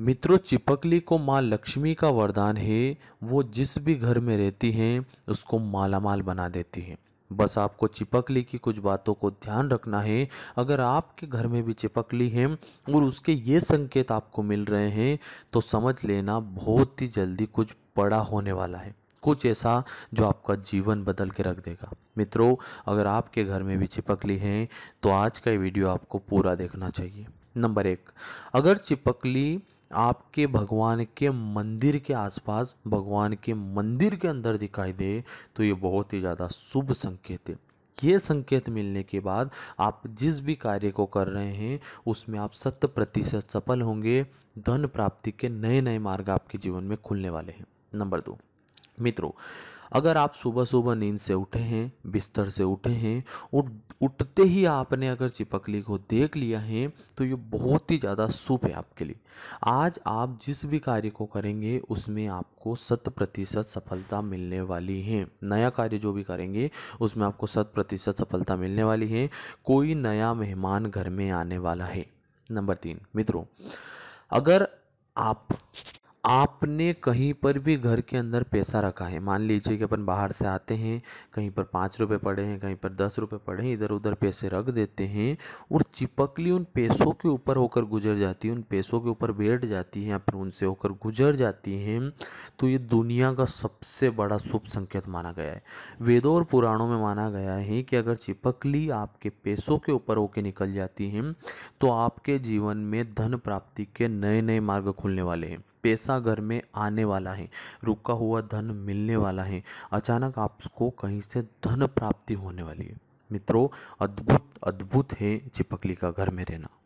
मित्रों चिपकली को माँ लक्ष्मी का वरदान है वो जिस भी घर में रहती हैं उसको मालामाल बना देती हैं बस आपको चिपकली की कुछ बातों को ध्यान रखना है अगर आपके घर में भी चिपकली है और उसके ये संकेत आपको मिल रहे हैं तो समझ लेना बहुत ही जल्दी कुछ बड़ा होने वाला है कुछ ऐसा जो आपका जीवन बदल के रख देगा मित्रों अगर आपके घर में भी चिपकली है तो आज का ये वीडियो आपको पूरा देखना चाहिए नंबर एक अगर चिपकली आपके भगवान के मंदिर के आसपास भगवान के मंदिर के अंदर दिखाई दे तो ये बहुत ही ज़्यादा शुभ संकेत है ये संकेत मिलने के बाद आप जिस भी कार्य को कर रहे हैं उसमें आप शत प्रतिशत सफल होंगे धन प्राप्ति के नए नए मार्ग आपके जीवन में खुलने वाले हैं नंबर दो मित्रों अगर आप सुबह सुबह नींद से उठे हैं बिस्तर से उठे हैं और उठते ही आपने अगर चिपकली को देख लिया है तो ये बहुत ही ज़्यादा शुभ है आपके लिए आज आप जिस भी कार्य को करेंगे उसमें आपको शत प्रतिशत सफलता मिलने वाली है नया कार्य जो भी करेंगे उसमें आपको शत प्रतिशत सफलता मिलने वाली है कोई नया मेहमान घर में आने वाला है नंबर तीन मित्रों अगर आप आपने कहीं पर भी घर के अंदर पैसा रखा है मान लीजिए कि अपन बाहर से आते हैं कहीं पर पाँच रुपये पड़े हैं कहीं पर दस रुपये पड़े हैं इधर उधर पैसे रख देते हैं और चिपकली उन पैसों के ऊपर होकर गुजर जाती है उन पैसों के ऊपर बैठ जाती है या फिर उनसे होकर गुजर जाती हैं तो ये दुनिया का सबसे बड़ा शुभ संकेत माना गया है वेदों और पुराणों में माना गया है कि अगर चिपकली आपके पैसों के ऊपर होकर निकल जाती हैं तो आपके जीवन में धन प्राप्ति के नए नए मार्ग खुलने वाले हैं पैसा घर में आने वाला है रुका हुआ धन मिलने वाला है अचानक आपको कहीं से धन प्राप्ति होने वाली है मित्रों अद्भुत अद्भुत है चिपकली का घर में रहना